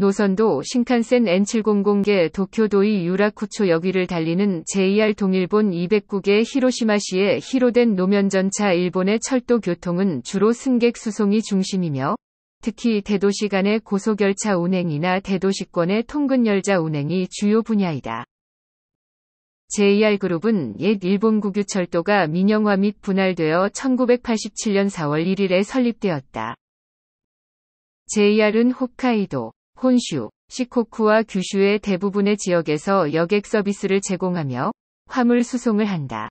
노선도 신칸센 N700계 도쿄도의 유라쿠초 역기를 달리는 JR 동일본 209개 히로시마시의히로된 노면전차 일본의 철도 교통은 주로 승객 수송이 중심이며 특히 대도시 간의 고속열차 운행이나 대도시권의 통근열차 운행이 주요 분야이다. JR그룹은 옛 일본 국유철도가 민영화 및 분할되어 1987년 4월 1일에 설립되었다. JR은 홋카이도, 혼슈, 시코쿠와 규슈의 대부분의 지역에서 여객 서비스를 제공하며 화물 수송을 한다.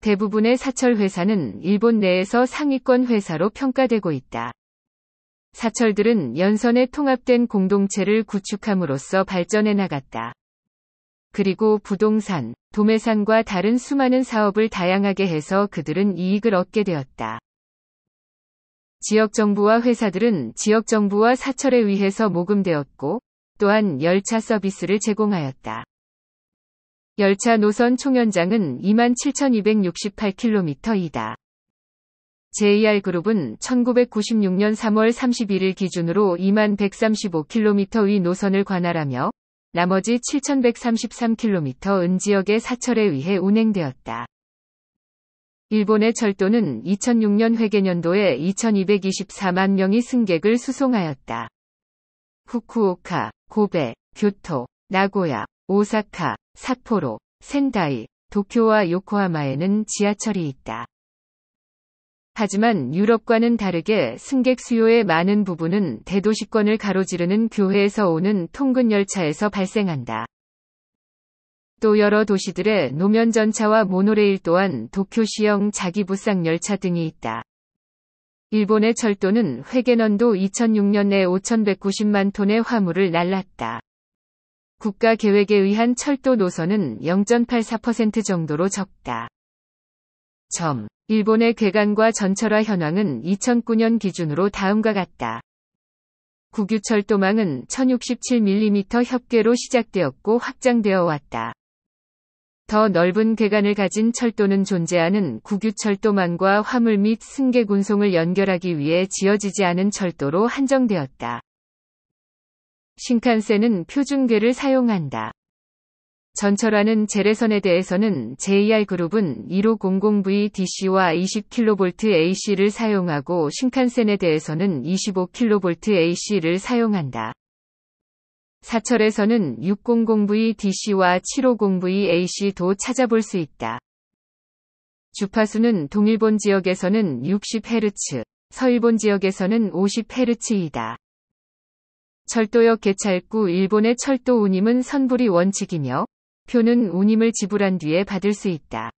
대부분의 사철 회사는 일본 내에서 상위권 회사로 평가되고 있다. 사철들은 연선에 통합된 공동체를 구축함으로써 발전해 나갔다. 그리고 부동산, 도매상과 다른 수많은 사업을 다양하게 해서 그들은 이익을 얻게 되었다. 지역정부와 회사들은 지역정부와 사철에 의해서 모금되었고 또한 열차 서비스를 제공하였다. 열차 노선 총연장은 27,268km이다. JR그룹은 1996년 3월 31일 기준으로 2135km의 노선을 관할하며 나머지 7133km은 지역의 사철에 의해 운행되었다. 일본의 철도는 2006년 회계년도에 2224만 명이 승객을 수송하였다. 후쿠오카, 고베, 교토, 나고야, 오사카, 사포로 센다이, 도쿄와 요코하마에는 지하철이 있다. 하지만 유럽과는 다르게 승객 수요의 많은 부분은 대도시권을 가로지르는 교회에서 오는 통근 열차에서 발생한다. 또 여러 도시들의 노면 전차와 모노레일 또한 도쿄시형 자기부상 열차 등이 있다. 일본의 철도는 회계년도 2 0 0 6년내 5,190만 톤의 화물을 날랐다. 국가 계획에 의한 철도 노선은 0.84% 정도로 적다. 점. 일본의 괴간과 전철화 현황은 2009년 기준으로 다음과 같다. 국유철도망은 1067mm 협계로 시작되었고 확장되어 왔다. 더 넓은 궤간을 가진 철도는 존재하는 국유철도만과 화물 및 승객 운송을 연결하기 위해 지어지지 않은 철도로 한정되었다. 신칸센은 표준계를 사용한다. 전철하는 재래선에 대해서는 JR그룹은 1500VDC와 20kV AC를 사용하고 신칸센에 대해서는 25kV AC를 사용한다. 사철에서는 600VDC와 750VAC도 찾아볼 수 있다. 주파수는 동일본 지역에서는 60Hz, 서일본 지역에서는 50Hz이다. 철도역 개찰구 일본의 철도 운임은 선불이 원칙이며 표는 운임을 지불한 뒤에 받을 수 있다.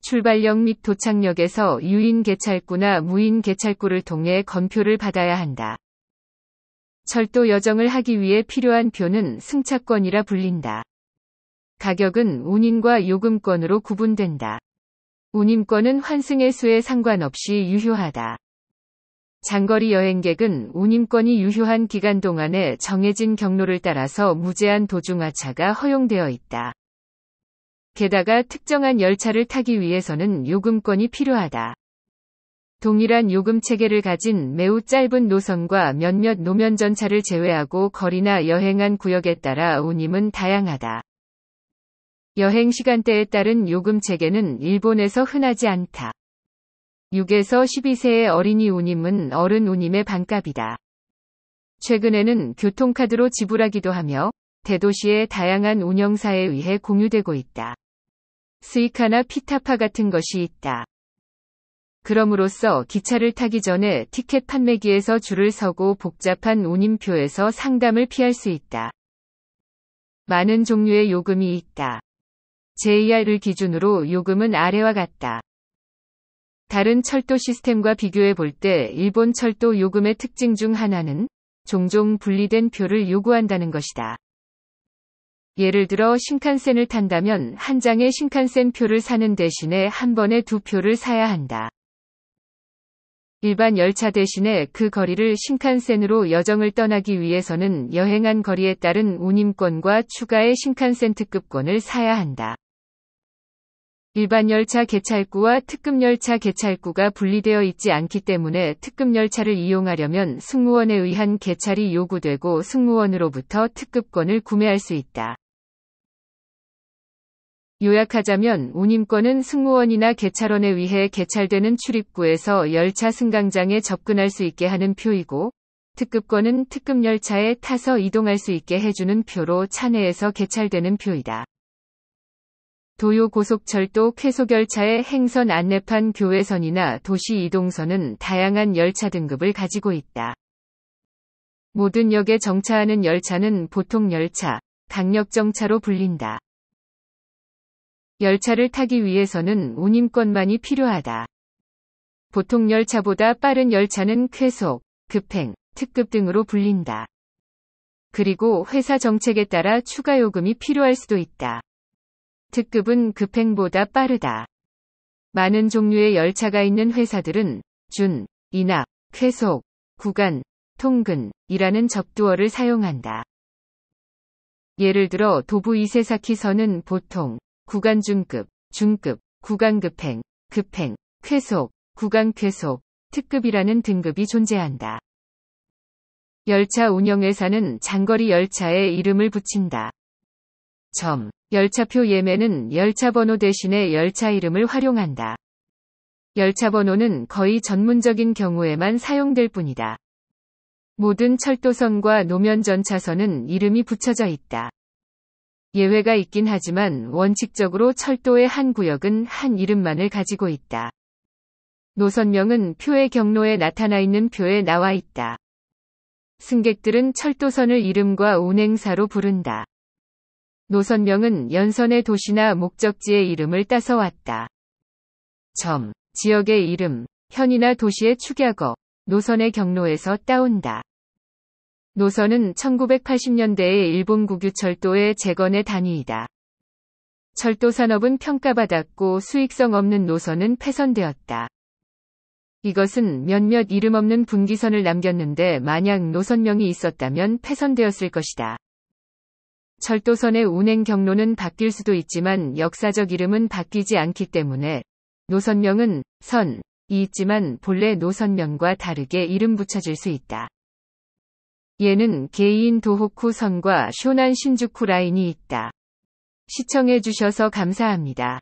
출발역 및 도착역에서 유인 개찰구나 무인 개찰구를 통해 검표를 받아야 한다. 절도 여정을 하기 위해 필요한 표는 승차권이라 불린다. 가격은 운임과 요금권으로 구분된다. 운임권은 환승의 수에 상관없이 유효하다. 장거리 여행객은 운임권이 유효한 기간 동안에 정해진 경로를 따라서 무제한 도중하차가 허용되어 있다. 게다가 특정한 열차를 타기 위해서는 요금권이 필요하다. 동일한 요금 체계를 가진 매우 짧은 노선과 몇몇 노면 전차를 제외하고 거리나 여행한 구역에 따라 운임은 다양하다. 여행 시간대에 따른 요금 체계는 일본에서 흔하지 않다. 6에서 12세의 어린이 운임은 어른 운임의 반값이다. 최근에는 교통카드로 지불하기도 하며 대도시의 다양한 운영사에 의해 공유되고 있다. 스이카나 피타파 같은 것이 있다. 그럼으로써 기차를 타기 전에 티켓 판매기에서 줄을 서고 복잡한 운임표에서 상담을 피할 수 있다. 많은 종류의 요금이 있다. JR을 기준으로 요금은 아래와 같다. 다른 철도 시스템과 비교해 볼 때 일본 철도 요금의 특징 중 하나는 종종 분리된 표를 요구한다는 것이다. 예를 들어 신칸센을 탄다면 한 장의 신칸센 표를 사는 대신에 한 번에 두 표를 사야 한다. 일반 열차 대신에 그 거리를 신칸센으로 여정을 떠나기 위해서는 여행한 거리에 따른 운임권과 추가의 신칸센 특급권을 사야 한다. 일반 열차 개찰구와 특급 열차 개찰구가 분리되어 있지 않기 때문에 특급 열차를 이용하려면 승무원에 의한 개찰이 요구되고 승무원으로부터 특급권을 구매할 수 있다. 요약하자면 운임권은 승무원이나 개찰원에 의해 개찰되는 출입구에서 열차 승강장에 접근할 수 있게 하는 표이고 특급권은 특급 열차에 타서 이동할 수 있게 해주는 표로 차내에서 개찰되는 표이다. 도요 고속철도 쾌속열차의 행선 안내판 교외선이나 도시 이동선은 다양한 열차 등급을 가지고 있다. 모든 역에 정차하는 열차는 보통 열차, 강력정차로 불린다. 열차를 타기 위해서는 운임권만이 필요하다. 보통 열차보다 빠른 열차는 쾌속, 급행, 특급 등으로 불린다. 그리고 회사 정책에 따라 추가 요금이 필요할 수도 있다. 특급은 급행보다 빠르다. 많은 종류의 열차가 있는 회사들은 준, 인하, 쾌속, 구간, 통근이라는 접두어를 사용한다. 예를 들어 도부 이세사키선은 보통 구간 중급, 중급, 구간 급행, 급행, 쾌속, 구간 쾌속, 특급이라는 등급이 존재한다. 열차 운영회사는 장거리 열차에 이름을 붙인다. 점. 열차표 예매는 열차 번호 대신에 열차 이름을 활용한다. 열차 번호는 거의 전문적인 경우에만 사용될 뿐이다. 모든 철도선과 노면 전차선은 이름이 붙여져 있다. 예외가 있긴 하지만 원칙적으로 철도의 한 구역은 한 이름만을 가지고 있다. 노선명은 표의 경로에 나타나 있는 표에 나와 있다. 승객들은 철도선을 이름과 운행사로 부른다. 노선명은 연선의 도시나 목적지의 이름을 따서 왔다. 점, 지역의 이름, 현이나 도시의 축약어, 노선의 경로에서 따온다. 노선은 1980년대의 일본 국유철도의 재건의 단위이다. 철도 산업은 평가받았고 수익성 없는 노선은 폐선되었다. 이것은 몇몇 이름 없는 분기선을 남겼는데 만약 노선명이 있었다면 폐선되었을 것이다. 철도선의 운행 경로는 바뀔 수도 있지만 역사적 이름은 바뀌지 않기 때문에 노선명은 선이 있지만 본래 노선명과 다르게 이름 붙여질 수 있다. 예는 개인 도호쿠 선과 쇼난 신주쿠 라인이 있다. 시청해주셔서 감사합니다.